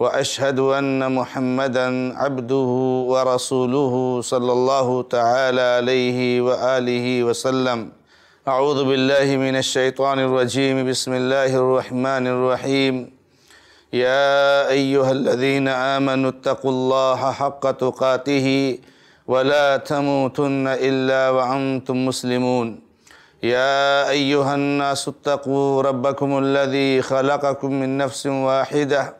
واشهد ان محمدا عبده ورسوله صلى الله تعالى عليه واله وسلم اعوذ بالله من الشيطان الرجيم بسم الله الرحمن الرحيم يا ايها الذين امنوا اتقوا الله حق تقاته ولا تموتن الا وانتم مسلمون يا ايها الناس اتقوا ربكم الذي خلقكم من نفس واحده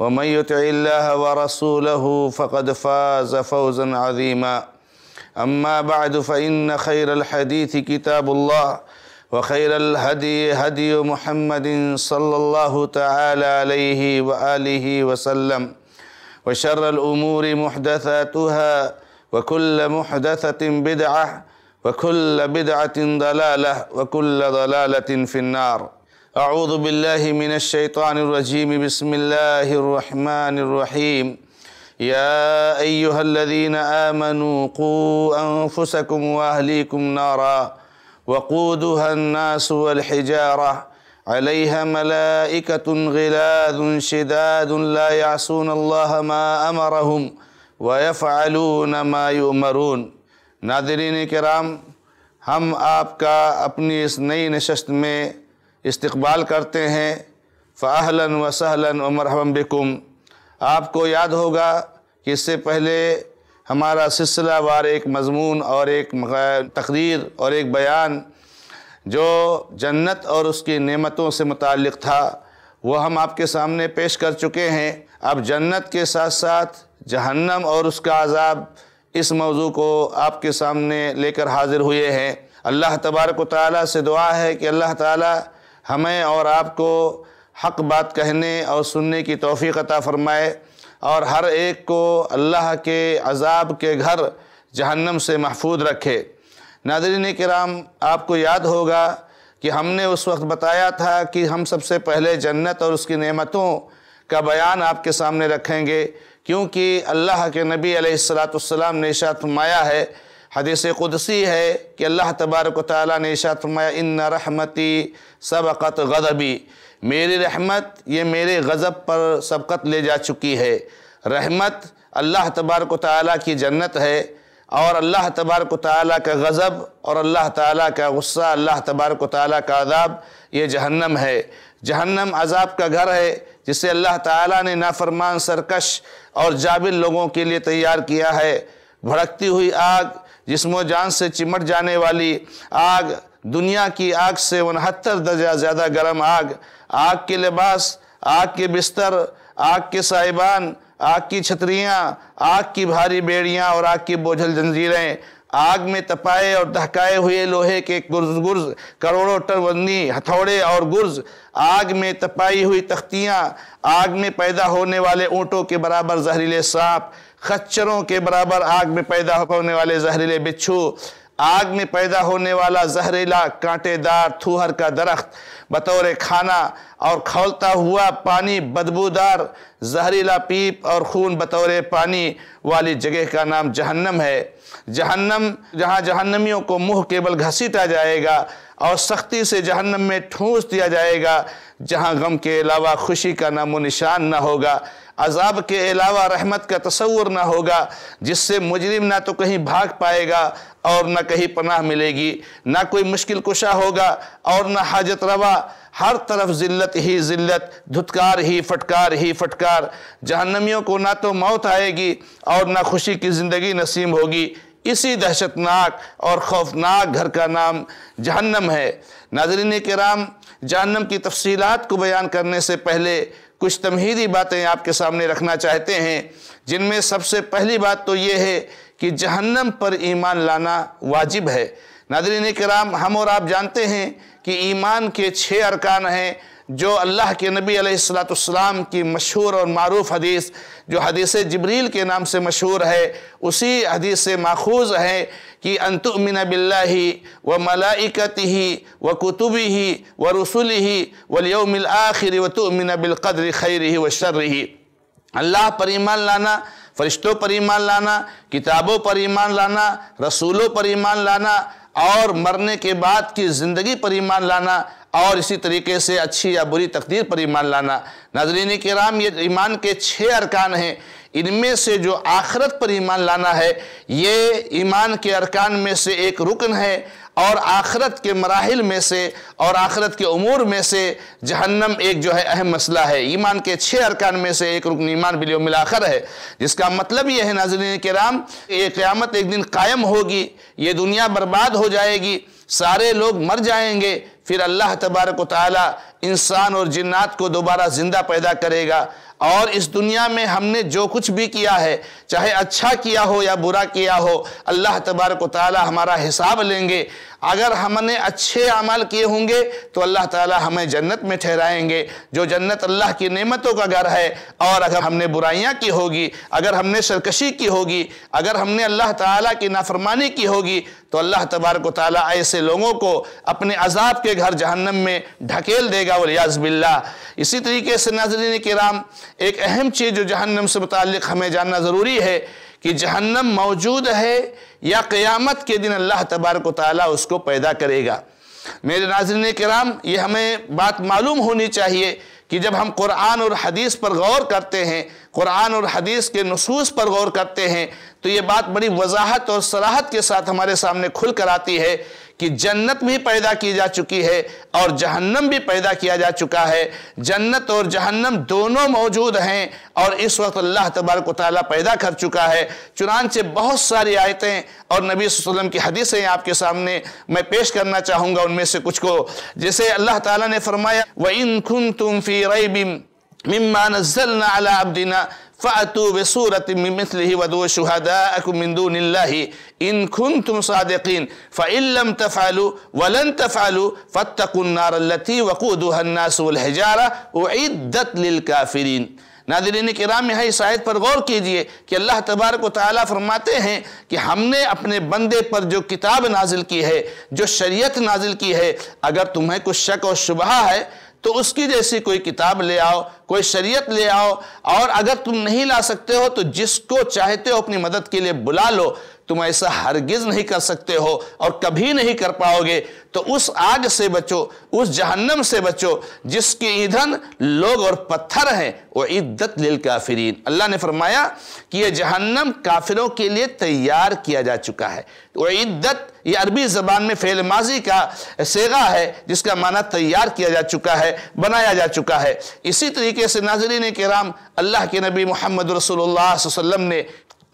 ومن يطع الله ورسوله فقد فاز فوزا عظيما أما بعد فإن خير الحديث كتاب الله وخير الهدي هدي محمد صلى الله تعالى عليه وآله وسلم وشر الأمور محدثاتها وكل محدثة بدعة وكل بدعة ضلالة وكل ضلالة في النار أعوذ بالله من الشيطان الرجيم بسم الله الرحمن الرحيم يا أيها الذين آمنوا قوا أنفسكم وأهليكم نارا وقودها الناس والحجارة عليها ملائكة غلاذ شداد لا يعصون الله ما أمرهم ويفعلون ما يؤمرون ناظرين الكرام هم آپ کا اپنی اس نئی نشست میں استقبال کرتے ہیں فعلاََ وصحلاً مرحم بکم آپ کو یاد ہوگا کہ اس سے پہلے ہمارا سلسلہ وار ایک مضمون اور ایک تقریر اور ایک بیان جو جنت اور اس کی نعمتوں سے متعلق تھا وہ ہم آپ کے سامنے پیش کر چکے ہیں اب جنت کے ساتھ ساتھ جہنم اور اس کا عذاب اس موضوع کو آپ کے سامنے لے کر حاضر ہوئے ہیں اللہ تبارک و تعالیٰ سے دعا ہے کہ اللہ تعالیٰ ہمیں اور آپ کو حق بات کہنے اور سننے کی توفیق عطا فرمائے اور ہر ایک کو اللہ کے عذاب کے گھر جہنم سے محفوظ رکھے ناظرین کرام آپ کو یاد ہوگا کہ ہم نے اس وقت بتایا تھا کہ ہم سب سے پہلے جنت اور اس کی نعمتوں کا بیان آپ کے سامنے رکھیں گے کیونکہ اللہ کے نبی علیہ السلاۃ السلام نے اشاعت فرمایا ہے حدیث قدسی ہے کہ اللہ تبارک و تعالیٰ نے فرمایا ان رحمتی سبقت غضبی میری رحمت یہ میرے غضب پر سبقت لے جا چکی ہے رحمت اللہ تبارک و تعالیٰ کی جنت ہے اور اللہ تبارک و تعالیٰ کا غضب اور اللہ تعالیٰ کا غصہ اللہ تبارک و تعالیٰ کا عذاب یہ جہنم ہے جہنم عذاب کا گھر ہے جسے اللہ تعالیٰ نے نافرمان سرکش اور جابل لوگوں کے لیے تیار کیا ہے بھڑکتی ہوئی آگ جسم و جان سے چمٹ جانے والی آگ دنیا کی آگ سے انہتر درجہ زیادہ گرم آگ آگ کے لباس آگ کے بستر آگ کے سائبان آگ کی چھتریاں آگ کی بھاری بیڑیاں اور آگ کی بوجھل جنزیریں آگ میں تپائے اور دھکائے ہوئے لوہے کے گرز گرز کروڑوں ٹر ونی ہتھوڑے اور گرز آگ میں تپائی ہوئی تختیاں آگ میں پیدا ہونے والے اونٹوں کے برابر زہریلے سانپ خچروں کے برابر آگ میں پیدا ہونے والے زہریلے بچھو آگ میں پیدا ہونے والا زہریلا کانٹے دار تھوہر کا درخت بطور کھانا اور کھولتا ہوا پانی بدبودار زہریلا پیپ اور خون بطور پانی والی جگہ کا نام جہنم ہے جہنم جہاں جہنمیوں کو منہ بل گھسیٹا جائے گا اور سختی سے جہنم میں ٹھونس دیا جائے گا جہاں غم کے علاوہ خوشی کا نام و نشان نہ ہوگا عذاب کے علاوہ رحمت کا تصور نہ ہوگا جس سے مجرم نہ تو کہیں بھاگ پائے گا اور نہ کہیں پناہ ملے گی نہ کوئی مشکل کشا ہوگا اور نہ حاجت روا ہر طرف ذلت ہی ذلت دھتکار ہی فٹکار ہی فٹکار جہنمیوں کو نہ تو موت آئے گی اور نہ خوشی کی زندگی نصیب ہوگی اسی دہشتناک اور خوفناک گھر کا نام جہنم ہے ناظرین کرام جہنم کی تفصیلات کو بیان کرنے سے پہلے کچھ تمہیدی باتیں آپ کے سامنے رکھنا چاہتے ہیں جن میں سب سے پہلی بات تو یہ ہے کہ جہنم پر ایمان لانا واجب ہے ناظرین کرام ہم اور آپ جانتے ہیں کہ ایمان کے چھ ارکان ہیں جو اللہ کے نبی علیہ السلام کی مشہور اور معروف حدیث جو حدیث جبریل کے نام سے مشہور ہے اسی حدیث سے ماخوذ ہے کہ ان تؤمن باللہ و ملائکتہ و کتبہ و رسولہ ہی ولیم الآخری وط امن بالقدری و شرہ اللہ پر ایمان لانا فرشتوں پر ایمان لانا کتابوں پر ایمان لانا رسولوں پر ایمان لانا اور مرنے کے بعد کی زندگی پر ایمان لانا اور اسی طریقے سے اچھی یا بری تقدیر پر ایمان لانا ناظرین اکرام یہ ایمان کے چھ ارکان ہیں ان میں سے جو آخرت پر ایمان لانا ہے یہ ایمان کے ارکان میں سے ایک رکن ہے اور آخرت کے مراحل میں سے اور آخرت کے امور میں سے جہنم ایک جو ہے اہم مسئلہ ہے ایمان کے چھ ارکان میں سے ایک رکن ایمان بلومل الاخر ہے جس کا مطلب یہ ہے ناظرین کرام کہ یہ قیامت ایک دن قائم ہوگی یہ دنیا برباد ہو جائے گی سارے لوگ مر جائیں گے پھر اللہ تبارک و تعالیٰ انسان اور جنات کو دوبارہ زندہ پیدا کرے گا اور اس دنیا میں ہم نے جو کچھ بھی کیا ہے چاہے اچھا کیا ہو یا برا کیا ہو اللہ تبارک و تعالی ہمارا حساب لیں گے اگر ہم نے اچھے عمل کیے ہوں گے تو اللہ تعالی ہمیں جنت میں ٹھہرائیں گے جو جنت اللہ کی نعمتوں کا گھر ہے اور اگر ہم نے برائیاں کی ہوگی اگر ہم نے سرکشی کی ہوگی اگر ہم نے اللہ تعالیٰ کی نافرمانی کی ہوگی تو اللہ تبارک و تعالیٰ ایسے لوگوں کو اپنے عذاب کے گھر جہنم میں ڈھکیل دے گا ولیاز باللہ اسی طریقے سے ناظرین کرام ایک اہم چیز جو جہنم سے متعلق ہمیں جاننا ضروری ہے کہ جہنم موجود ہے یا قیامت کے دن اللہ تبارک و تعالیٰ اس کو پیدا کرے گا میرے ناظرین کرام یہ ہمیں بات معلوم ہونی چاہیے کہ جب ہم قرآن اور حدیث پر غور کرتے ہیں قرآن اور حدیث کے نصوص پر غور کرتے ہیں تو یہ بات بڑی وضاحت اور صلاحت کے ساتھ ہمارے سامنے کھل کر آتی ہے کہ جنت بھی پیدا کی جا چکی ہے اور جہنم بھی پیدا کیا جا چکا ہے جنت اور جہنم دونوں موجود ہیں اور اس وقت اللہ تبارک تعالیٰ پیدا کر چکا ہے چنانچہ بہت ساری آیتیں اور نبی صلی اللہ علیہ وسلم کی حدیثیں آپ کے سامنے میں پیش کرنا چاہوں گا ان میں سے کچھ کو جیسے اللہ تعالیٰ نے فرمایا وَإِن كُنْتُمْ فِي عَبْدِنَا فَأَتُوا بِصُورَةٍ مِّن مِثْلِهِ وَدُوَ شُهَدَاءَكُم مِّن دُونِ اللَّهِ إِن كُنْتُمْ صَادِقِينَ فَإِن لَمْ تَفْعَلُوا وَلَن تَفْعَلُوا فَاتَّقُوا النَّارَ الَّتِي وَقُودُهَا النَّاسُ وَالْحِجَارَةُ أُعِدَّتْ لِلْكَافِرِينَ ناظرین کرام میں اس آیت پر غور کیجئے کہ اللہ تبارک و تعالیٰ فرماتے ہیں کہ ہم نے اپنے بندے پر جو کتاب نازل کی ہے جو شریعت نازل کی ہے اگر تمہیں کچھ شک اور شبہ ہے تو اس کی جیسی کوئی کتاب لے آؤ کوئی شریعت لے آؤ اور اگر تم نہیں لا سکتے ہو تو جس کو چاہتے ہو اپنی مدد کے لیے بلا لو تم ایسا ہرگز نہیں کر سکتے ہو اور کبھی نہیں کر پاؤ گے تو اس آگ سے بچو اس جہنم سے بچو جس کے ایندھن لوگ اور پتھر ہیں وہ عدت للکافرین اللہ نے فرمایا کہ یہ جہنم کافروں کے لیے تیار کیا جا چکا ہے وہ عدت یہ عربی زبان میں فعل ماضی کا سیغہ ہے جس کا معنی تیار کیا جا چکا ہے بنایا جا چکا ہے اسی طریقے طریقے سے ناظرین کرام اللہ کے نبی محمد رسول اللہ صلی اللہ علیہ وسلم نے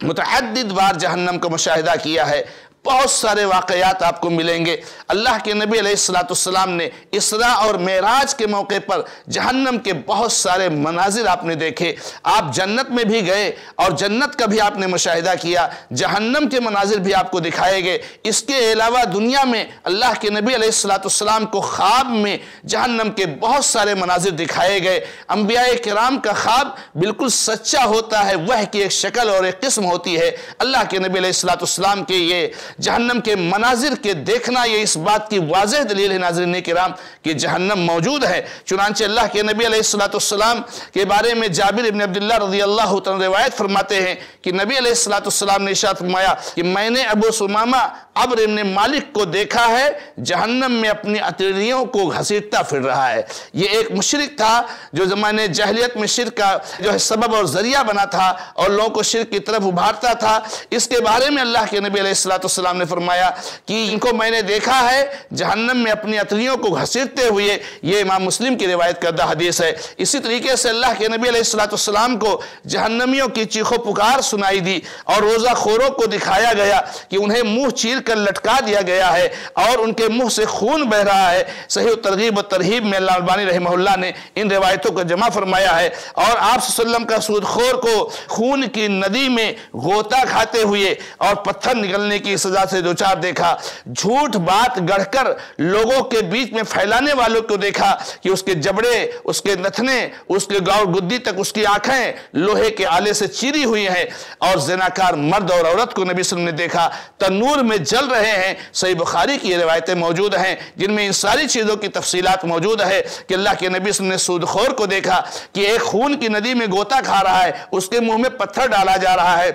متعدد وار جہنم کا مشاہدہ کیا ہے بہت سارے واقعات آپ کو ملیں گے اللہ کے نبی علیہ السلام نے اسراء اور معراج کے موقع پر جہنم کے بہت سارے مناظر آپ نے دیکھے آپ جنت میں بھی گئے اور جنت کا بھی آپ نے مشاہدہ کیا جہنم کے مناظر بھی آپ کو دکھائے گئے اس کے علاوہ دنیا میں اللہ کے نبی علیہ السلام کو خواب میں جہنم کے بہت سارے مناظر دکھائے گئے انبیاء کرام کا خواب بالکل سچا ہوتا ہے وہ کی ایک شکل اور ایک قسم ہوتی ہے اللہ کے نبی علیہ السلام کے یہ جہنم کے مناظر کے دیکھنا یہ اس بات کی واضح دلیل ہے ناظرین کرام کہ جہنم موجود ہے چنانچہ اللہ کے نبی علیہ السلام کے بارے میں جابر ابن عبداللہ رضی اللہ عنہ روایت فرماتے ہیں کہ نبی علیہ السلام نے اشارت فرمایا کہ میں نے ابو سمامہ عبر ابن مالک کو دیکھا ہے جہنم میں اپنی اتریوں کو گھسیٹتا پھر رہا ہے یہ ایک مشرق تھا جو زمانے جہلیت میں شرک کا جو ہے سبب اور ذریعہ بنا تھا اور لوگوں کو شرک کی طرف ابھارتا تھا اس کے بارے میں اللہ کے نبی علیہ السلام السلام نے فرمایا کہ ان کو میں نے دیکھا ہے جہنم میں اپنی اتلیوں کو گھسیرتے ہوئے یہ امام مسلم کی روایت کردہ حدیث ہے اسی طریقے سے اللہ کے نبی علیہ السلام کو جہنمیوں کی چیخ و پکار سنائی دی اور روزہ خوروں کو دکھایا گیا کہ انہیں موہ چیر کر لٹکا دیا گیا ہے اور ان کے موہ سے خون بہ رہا ہے صحیح ترغیب و ترہیب میں اللہ البانی رحمہ اللہ نے ان روایتوں کو جمع فرمایا ہے اور آپ صلی اللہ علیہ وسلم کا سود خور کو خون کی ندی میں غوتہ کھاتے ہوئے اور پتھر نکلنے کی سزا اللہ سے دوچار دیکھا جھوٹ بات گڑھ کر لوگوں کے بیچ میں پھیلانے والوں کو دیکھا کہ اس کے جبڑے اس کے نتنے اس کے گاؤ گدی تک اس کی آنکھیں لوہے کے آلے سے چیری ہوئی ہیں اور زناکار مرد اور عورت کو نبی صلی اللہ علیہ وسلم نے دیکھا تنور میں جل رہے ہیں صحیح بخاری کی یہ روایتیں موجود ہیں جن میں ان ساری چیزوں کی تفصیلات موجود ہے کہ اللہ کے نبی صلی اللہ علیہ وسلم نے سودخور کو دیکھا کہ ایک خون کی ندی میں گوتا کھا رہا ہے اس کے منہ میں پتھر ڈالا جا رہا ہے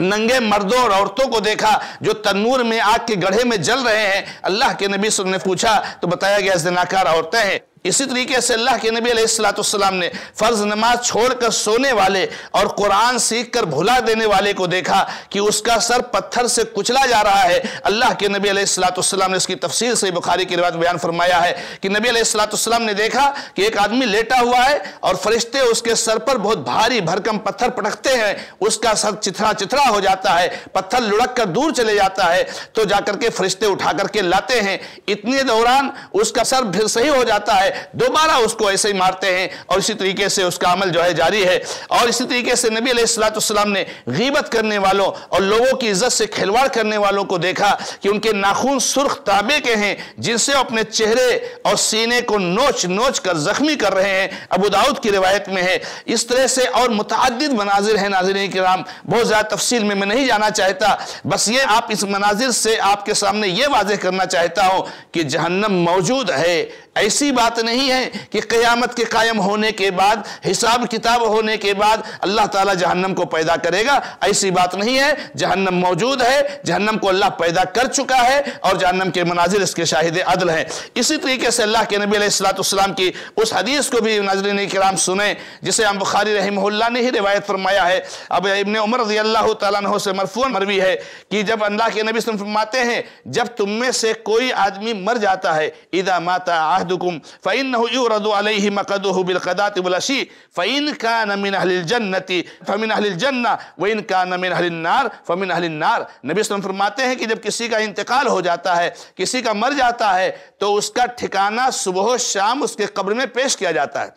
ننگے مردوں اور عورتوں کو دیکھا جو تنور میں آگ کے گڑھے میں جل رہے ہیں اللہ کے نبی صلی اللہ علیہ وسلم نے پوچھا تو بتایا گیا زناکار عورتیں ہیں اسی طریقے سے اللہ کے نبی علیہ السلاۃ السلام نے فرض نماز چھوڑ کر سونے والے اور قرآن سیکھ کر بھلا دینے والے کو دیکھا کہ اس کا سر پتھر سے کچلا جا رہا ہے اللہ کے نبی علیہ السلاۃ السلام نے اس کی تفصیل سے بخاری کی روایت بیان فرمایا ہے کہ نبی علیہ السلام نے دیکھا کہ ایک آدمی لیٹا ہوا ہے اور فرشتے اس کے سر پر بہت بھاری بھرکم پتھر پٹکتے ہیں اس کا سر چتھرا چتھرا ہو جاتا ہے پتھر لڑک کر دور چلے جاتا ہے تو جا کر کے فرشتے اٹھا کر کے لاتے ہیں اتنے دوران اس کا سر پھر صحیح ہو جاتا ہے دوبارہ اس کو ایسے ہی مارتے ہیں اور اسی طریقے سے اس کا عمل جو ہے جاری ہے اور اسی طریقے سے نبی علیہ السلام نے غیبت کرنے والوں اور لوگوں کی عزت سے کھلوار کرنے والوں کو دیکھا کہ ان کے ناخون سرخ تابے کے ہیں جن سے اپنے چہرے اور سینے کو نوچ نوچ کر زخمی کر رہے ہیں ابو دعوت کی روایت میں ہے اس طرح سے اور متعدد مناظر ہیں ناظرین کرام بہت زیادہ تفصیل میں میں نہیں جانا چاہتا بس یہ آپ اس مناظر سے آپ کے سامنے یہ واضح کرنا چاہتا ہوں کہ جہنم موجود ہے ایسی بات نہیں ہے کہ قیامت کے قائم ہونے کے بعد حساب کتاب ہونے کے بعد اللہ تعالیٰ جہنم کو پیدا کرے گا ایسی بات نہیں ہے جہنم موجود ہے جہنم کو اللہ پیدا کر چکا ہے اور جہنم کے مناظر اس کے شاہد عدل ہیں اسی طریقے سے اللہ کے نبی علیہ السلاۃ والسلام کی اس حدیث کو بھی ناظرین کرام سنیں جسے ہم بخاری رحمہ اللہ نے ہی روایت فرمایا ہے اب ابن عمر رضی اللہ تعالیٰ عنہ سے مرفوع مروی ہے کہ جب اللہ کے نبی سن فرماتے ہیں جب تم میں سے کوئی آدمی مر جاتا ہے اذا ماتا آہ أحدكم فإنه يورد عليه مقده بالقدات والأشي فإن كان من أهل الجنة فمن أهل الجنة وإن كان من أهل النار فمن أهل النار نبی صلی اللہ علیہ وسلم فرماتے ہیں کہ جب کسی کا انتقال ہو جاتا ہے کسی کا مر جاتا ہے تو اس کا ٹھکانہ صبح و شام اس کے قبر میں پیش کیا جاتا ہے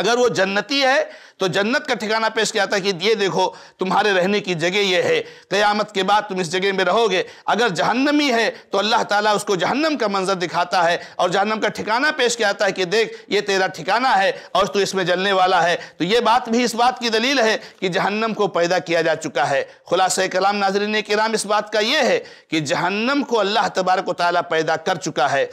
اگر وہ جنتی ہے تو جنت کا ٹھکانہ پیش کیا تھا کہ یہ دیکھو تمہارے رہنے کی جگہ یہ ہے قیامت کے بعد تم اس جگہ میں رہو گے اگر جہنمی ہے تو اللہ تعالیٰ اس کو جہنم کا منظر دکھاتا ہے اور جہنم کا ٹھکانہ پیش کیا تھا ہے کہ دیکھ یہ تیرا ٹھکانہ ہے اور تو اس میں جلنے والا ہے تو یہ بات بھی اس بات کی دلیل ہے کہ جہنم کو پیدا کیا جا چکا ہے خلاصہ کلام ناظرین کرام اس بات کا یہ ہے کہ جہنم کو اللہ تبارک و تعالیٰ پیدا کر چکا ہے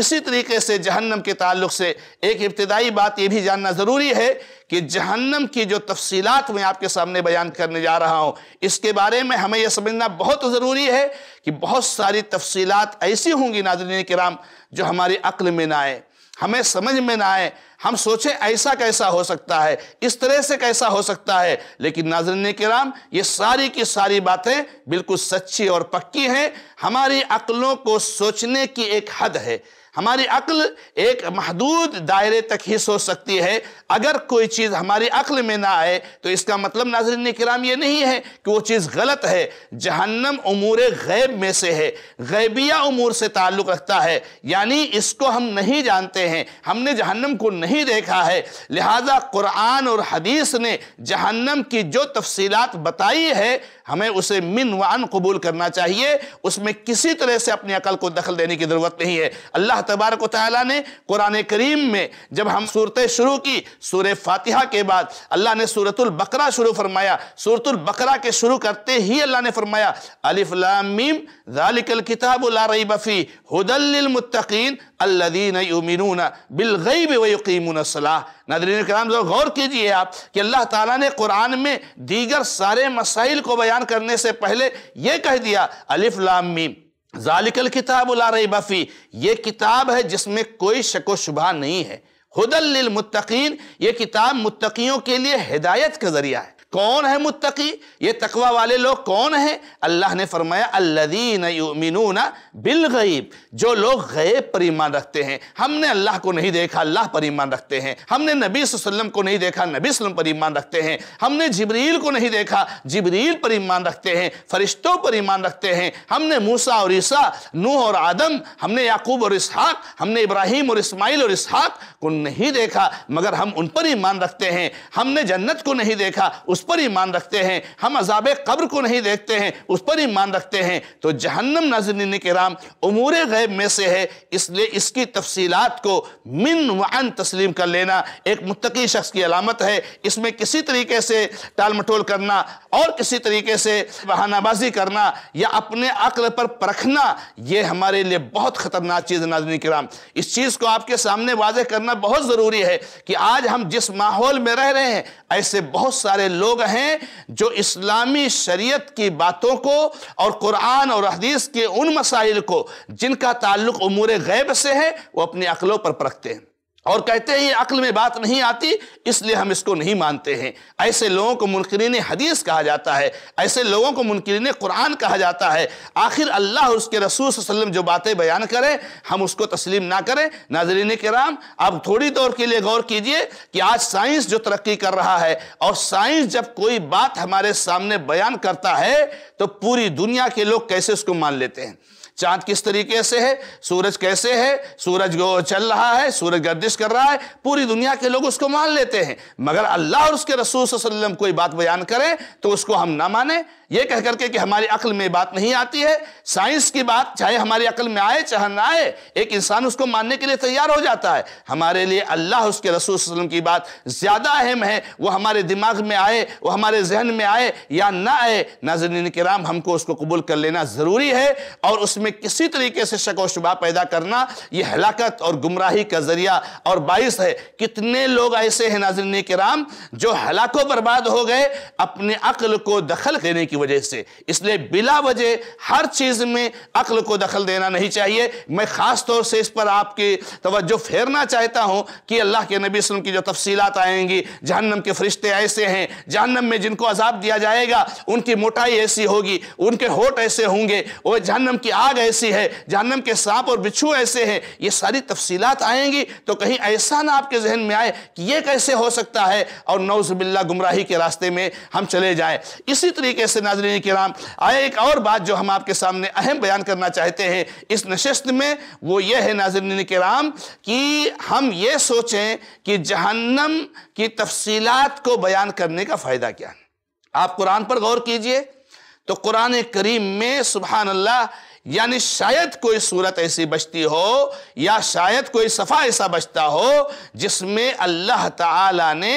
اسی طریقے سے جہنم کے تعلق سے ایک ابتدائی بات یہ بھی جاننا ضروری ہے کہ جہنم کی جو تفصیلات میں آپ کے سامنے بیان کرنے جا رہا ہوں اس کے بارے میں ہمیں یہ سمجھنا بہت ضروری ہے کہ بہت ساری تفصیلات ایسی ہوں گی ناظرین کرام جو ہماری عقل میں نہ آئے ہمیں سمجھ میں نہ آئے ہم سوچیں ایسا کیسا ہو سکتا ہے اس طرح سے کیسا ہو سکتا ہے لیکن ناظرین کرام یہ ساری کی ساری باتیں بالکل سچی اور پکی ہیں ہماری عقلوں کو سوچنے کی ایک حد ہے ہماری عقل ایک محدود دائرے تک ہی سوچ سکتی ہے اگر کوئی چیز ہماری عقل میں نہ آئے تو اس کا مطلب ناظرین کرام یہ نہیں ہے کہ وہ چیز غلط ہے جہنم امور غیب میں سے ہے غیبیہ امور سے تعلق رکھتا ہے یعنی اس کو ہم نہیں جانتے ہیں ہم نے جہنم کو نہیں دیکھا ہے لہذا قرآن اور حدیث نے جہنم کی جو تفصیلات بتائی ہے ہمیں اسے من ان قبول کرنا چاہیے اس میں کسی طرح سے اپنی عقل کو دخل دینے کی ضرورت نہیں ہے اللہ تبارک و تعالیٰ نے قرآن کریم میں جب ہم صورتیں شروع کی سور فاتحہ کے بعد اللہ نے صورت البقرہ شروع فرمایا صورت البقرہ کے شروع کرتے ہی اللہ نے فرمایا الف میم ذالک الكتاب الکتاب ریب فی حدل للمتقین یؤمنون بالغیب و یقیمون الصلاۃ ناظرین کرام ذرا غور کیجئے آپ کہ اللہ تعالیٰ نے قرآن میں دیگر سارے مسائل کو بیان کرنے سے پہلے یہ کہہ دیا الف لام میم ذالک الکتاب لا ریب فی یہ کتاب ہے جس میں کوئی شک و شبہ نہیں ہے خدل للمتقین یہ کتاب متقیوں کے لیے ہدایت کا ذریعہ ہے کون ہے متقی یہ تقوی والے لوگ کون ہیں اللہ نے فرمایا یؤمنون بالغیب جو لوگ غیب پر ایمان رکھتے ہیں ہم نے اللہ کو نہیں دیکھا اللہ پر ایمان رکھتے ہیں ہم نے نبی صلی اللہ علیہ وسلم کو نہیں دیکھا نبی صلی اللہ علیہ وسلم پر ایمان رکھتے ہیں ہم نے جبریل کو نہیں دیکھا جبریل پر ایمان رکھتے ہیں فرشتوں پر ایمان رکھتے ہیں ہم نے موسیٰ اور عیسیٰ نوح اور آدم ہم نے یعقوب اور اسحاق ہم نے ابراہیم اور اسماعیل اور اسحاق کو نہیں دیکھا مگر ہم ان پر ایمان رکھتے ہیں ہم نے جنت کو نہیں دیکھا اس اس پر ایمان رکھتے ہیں ہم عذاب قبر کو نہیں دیکھتے ہیں اس پر ایمان رکھتے ہیں تو جہنم ناظرین کرام امور غیب میں سے ہے اس لیے اس کی تفصیلات کو من وعن تسلیم کر لینا ایک متقی شخص کی علامت ہے اس میں کسی طریقے سے ٹال مٹول کرنا اور کسی طریقے سے بہانہ بازی کرنا یا اپنے عقل پر پرکھنا یہ ہمارے لیے بہت خطرناک چیز ہے ناظرین کرام اس چیز کو آپ کے سامنے واضح کرنا بہت ضروری ہے کہ آج ہم جس ماحول میں رہ رہے ہیں ایسے بہت سارے لوگ لوگ ہیں جو اسلامی شریعت کی باتوں کو اور قرآن اور حدیث کے ان مسائل کو جن کا تعلق امور غیب سے ہے وہ اپنی عقلوں پر پرکھتے ہیں اور کہتے ہیں یہ عقل میں بات نہیں آتی اس لیے ہم اس کو نہیں مانتے ہیں ایسے لوگوں کو منکرین حدیث کہا جاتا ہے ایسے لوگوں کو منکرین قرآن کہا جاتا ہے آخر اللہ اور اس کے رسول صلی اللہ علیہ وسلم جو باتیں بیان کریں ہم اس کو تسلیم نہ کریں ناظرین کرام اب تھوڑی دور کے لیے غور کیجئے کہ آج سائنس جو ترقی کر رہا ہے اور سائنس جب کوئی بات ہمارے سامنے بیان کرتا ہے تو پوری دنیا کے لوگ کیسے اس کو مان لیتے ہیں چاند کس طریقے سے ہے سورج کیسے ہے سورج گو چل رہا ہے سورج گردش کر رہا ہے پوری دنیا کے لوگ اس کو مان لیتے ہیں مگر اللہ اور اس کے رسول صلی اللہ علیہ وسلم کوئی بات بیان کرے تو اس کو ہم نہ مانیں یہ کہہ کر کے کہ ہماری عقل میں بات نہیں آتی ہے سائنس کی بات چاہے ہماری عقل میں آئے چاہے نہ آئے ایک انسان اس کو ماننے کے لیے تیار ہو جاتا ہے ہمارے لیے اللہ اس کے رسول صلی اللہ علیہ وسلم کی بات زیادہ اہم ہے وہ ہمارے دماغ میں آئے وہ ہمارے ذہن میں آئے یا نہ آئے ناظرین کرام ہم کو اس کو قبول کر لینا ضروری ہے اور اس میں کسی طریقے سے شک و شبہ پیدا کرنا یہ ہلاکت اور گمراہی کا ذریعہ اور باعث ہے کتنے لوگ ایسے ہیں ناظرین کرام جو ہلاک و برباد ہو گئے اپنے عقل کو دخل دینے کی وجہ سے اس لیے بلا وجہ ہر چیز میں عقل کو دخل دینا نہیں چاہیے میں خاص طور سے اس پر آپ کی توجہ پھیرنا چاہتا ہوں کہ اللہ کے نبی صلی اللہ کی جو تفصیلات آئیں گی جہنم کے فرشتے ایسے ہیں جہنم میں جن کو عذاب دیا جائے گا ان کی موٹائی ایسی ہوگی ان کے ہوٹ ایسے ہوں گے وہ جہنم کی آگ ایسی ہے جہنم کے سانپ اور بچھو ایسے ہیں یہ ساری تفصیلات آئیں گی تو کہیں ایسا نہ آپ کے ذہن میں آئے کہ یہ کیسے ہو سکتا ہے اور نوز باللہ گمراہی کے راستے میں ہم چلے جائیں اسی طریقے سے ناظرین کرام آئے ایک اور بات جو ہم آپ کے سامنے اہم بیان کرنا چاہتے ہیں اس نشست میں وہ یہ ہے ناظرین کرام کہ ہم یہ سوچیں کہ جہنم کی تفصیلات کو بیان کرنے کا فائدہ کیا ہے آپ قرآن پر غور کیجئے تو قرآن کریم میں سبحان اللہ یعنی شاید کوئی صورت ایسی بچتی ہو یا شاید کوئی صفحہ ایسا بچتا ہو جس میں اللہ تعالی نے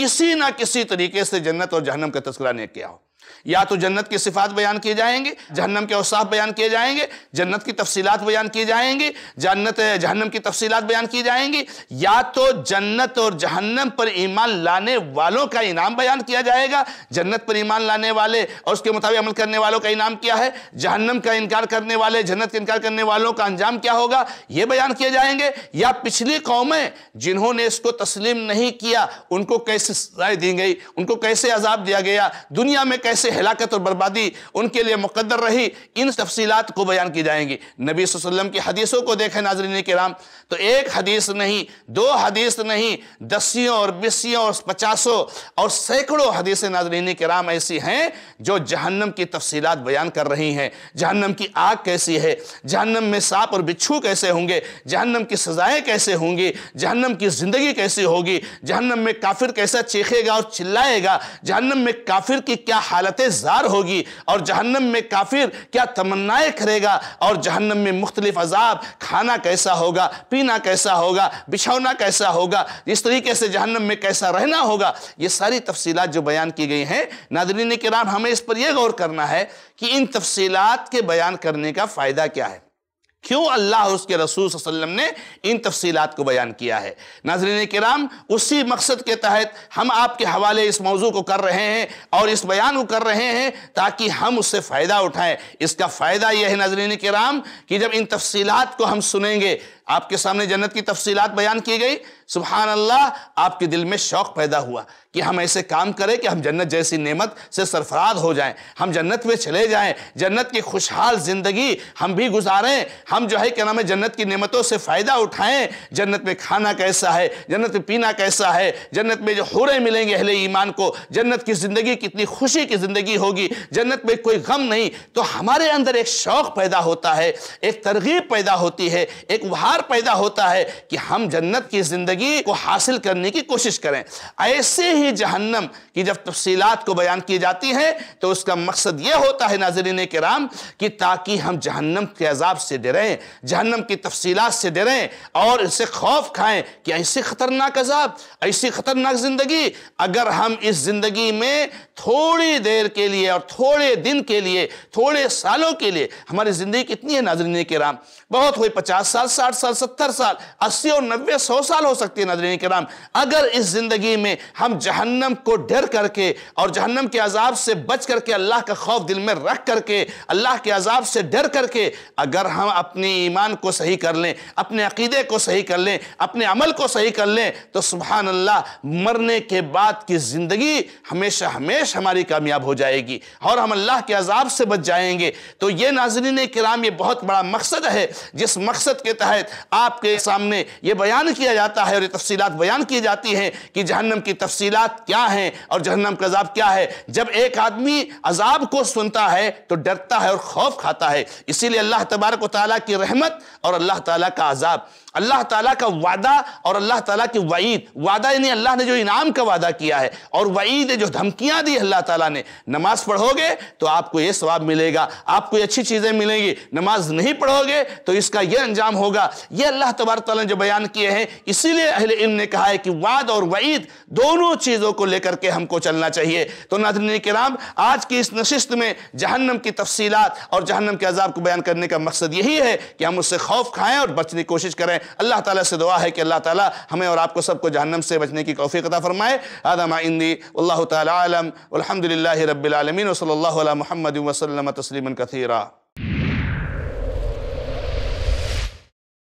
کسی نہ کسی طریقے سے جنت اور جہنم کا تذکرہ نہیں کیا ہو یا تو جنت کی صفات بیان کیے جائیں گے جہنم کے اوصاف بیان کیے جائیں گے جنت کی تفصیلات بیان کی جائیں گی جنت جہنم کی تفصیلات بیان کی جائیں گی یا تو جنت اور جہنم پر ایمان لانے والوں کا انعام بیان کیا جائے گا جنت پر ایمان لانے والے اور اس کے مطابق عمل کرنے والوں کا انعام کیا ہے جہنم کا انکار کرنے والے جنت کا انکار کرنے والوں کا انجام کیا ہوگا یہ بیان کیے جائیں گے یا پچھلی قومیں جنہوں نے اس کو تسلیم نہیں کیا ان کو کیسے سزائے دی گئی ان کو کیسے عذاب دیا گیا دنیا میں کیسے کیسے ہلاکت اور بربادی ان کے لئے مقدر رہی ان تفصیلات کو بیان کی جائیں گی نبی صلی اللہ علیہ وسلم کی حدیثوں کو دیکھیں ناظرین کرام تو ایک حدیث نہیں دو حدیث نہیں دسیوں اور بسیوں اور پچاسوں اور سیکڑوں حدیث ناظرین کرام ایسی ہیں جو جہنم کی تفصیلات بیان کر رہی ہیں جہنم کی آگ کیسی ہے جہنم میں ساپ اور بچھو کیسے ہوں گے جہنم کی سزائیں کیسے ہوں گی جہنم کی زندگی کیسی ہوگی جہنم میں کافر کیسا چیخے گا اور چلائے گا جہنم میں کافر کی کیا زار ہوگی اور جہنم میں کافر کیا تمنائے کرے گا اور جہنم میں مختلف عذاب کھانا کیسا ہوگا پینا کیسا ہوگا بچھونا کیسا ہوگا اس طریقے سے جہنم میں کیسا رہنا ہوگا یہ ساری تفصیلات جو بیان کی گئی ہیں ناظرین کرام ہمیں اس پر یہ غور کرنا ہے کہ ان تفصیلات کے بیان کرنے کا فائدہ کیا ہے کیوں اللہ اور اس کے رسول صلی اللہ علیہ وسلم نے ان تفصیلات کو بیان کیا ہے ناظرین کرام اسی مقصد کے تحت ہم آپ کے حوالے اس موضوع کو کر رہے ہیں اور اس بیان کو کر رہے ہیں تاکہ ہم اس سے فائدہ اٹھائیں اس کا فائدہ یہ ہے ناظرین کرام کہ جب ان تفصیلات کو ہم سنیں گے آپ کے سامنے جنت کی تفصیلات بیان کی گئی سبحان اللہ آپ کے دل میں شوق پیدا ہوا کہ ہم ایسے کام کریں کہ ہم جنت جیسی نعمت سے سرفراز ہو جائیں ہم جنت میں چلے جائیں جنت کی خوشحال زندگی ہم بھی گزاریں ہم جو ہے کیا نام ہے جنت کی نعمتوں سے فائدہ اٹھائیں جنت میں کھانا کیسا ہے جنت میں پینا کیسا ہے جنت میں جو حوریں ملیں گے اہل ایمان کو جنت کی زندگی کتنی خوشی کی زندگی ہوگی جنت میں کوئی غم نہیں تو ہمارے اندر ایک شوق پیدا ہوتا ہے ایک ترغیب پیدا ہوتی ہے ایک وہار پیدا ہوتا ہے کہ ہم جنت کی زندگی زندگی کو حاصل کرنے کی کوشش کریں ایسے ہی جہنم کی جب تفصیلات کو بیان کی جاتی ہے تو اس کا مقصد یہ ہوتا ہے ناظرین کہ تاکہ ہم جہنم کے عذاب سے ڈریں جہنم کی تفصیلات سے ڈریں اور خوف کھائیں کہ ایسی خطرناک عذاب ایسی خطرناک زندگی اگر ہم اس زندگی میں تھوڑی دیر کے لیے اور تھوڑے دن کے لیے تھوڑے سالوں کے لیے ہماری زندگی کتنی ہے ناظرین کرام بہت ہوئی پچاس سال ساٹھ سال ستر سال اسی اور نوے سو سال ہو سکتے سکتی ہے ناظرین کرام اگر اس زندگی میں ہم جہنم کو ڈر کر کے اور جہنم کے عذاب سے بچ کر کے اللہ کا خوف دل میں رکھ کر کے اللہ کے عذاب سے ڈر کر کے اگر ہم اپنے ایمان کو صحیح کر لیں اپنے عقیدے کو صحیح کر لیں اپنے عمل کو صحیح کر لیں تو سبحان اللہ مرنے کے بعد کی زندگی ہمیشہ ہمیشہ ہماری کامیاب ہو جائے گی اور ہم اللہ کے عذاب سے بچ جائیں گے تو یہ ناظرین کرام یہ بہت بڑا مقصد ہے جس مقصد کے تحت آپ کے سامنے یہ بیان کیا جاتا ہے تفصیلات بیان کی جاتی ہیں کہ جہنم کی تفصیلات کیا ہیں اور جہنم کا عذاب کیا ہے جب ایک آدمی عذاب کو سنتا ہے تو ڈرتا ہے اور خوف کھاتا ہے اسی لیے اللہ تبارک کی رحمت اور اللہ تعالیٰ کا عذاب اللہ تعالیٰ کا وعدہ اور اللہ تعالیٰ کی وعید وعدہ یعنی اللہ نے جو انعام کا وعدہ کیا ہے اور وعید جو دھمکیاں دی اللہ تعالیٰ نے نماز پڑھو گے تو آپ کو یہ ثواب ملے گا آپ کو یہ اچھی چیزیں ملیں گی نماز نہیں پڑھو گے تو اس کا یہ انجام ہوگا یہ اللہ تبارک تعالیٰ نے جو بیان کیے ہیں اسی لیے اہل علم نے کہا ہے کہ وعد اور وعید دونوں چیزوں کو لے کر کے ہم کو چلنا چاہیے تو ناظرین کرام آج کی اس نشست میں جہنم کی تفصیلات اور جہنم کے عذاب کو بیان کرنے کا مقصد یہی ہے کہ ہم اس سے خوف کھائیں اور بچنے کی کوشش کریں اللہ تعالیٰ سے دعا ہے کہ اللہ تعالیٰ ہمیں اور آپ کو سب کو جہنم سے بچنے کی قوفی قطع فرمائے آدھا ما اندی اللہ تعالیٰ عالم والحمدللہ رب العالمین وصل اللہ علیہ محمد وسلم تسلیم کثیرہ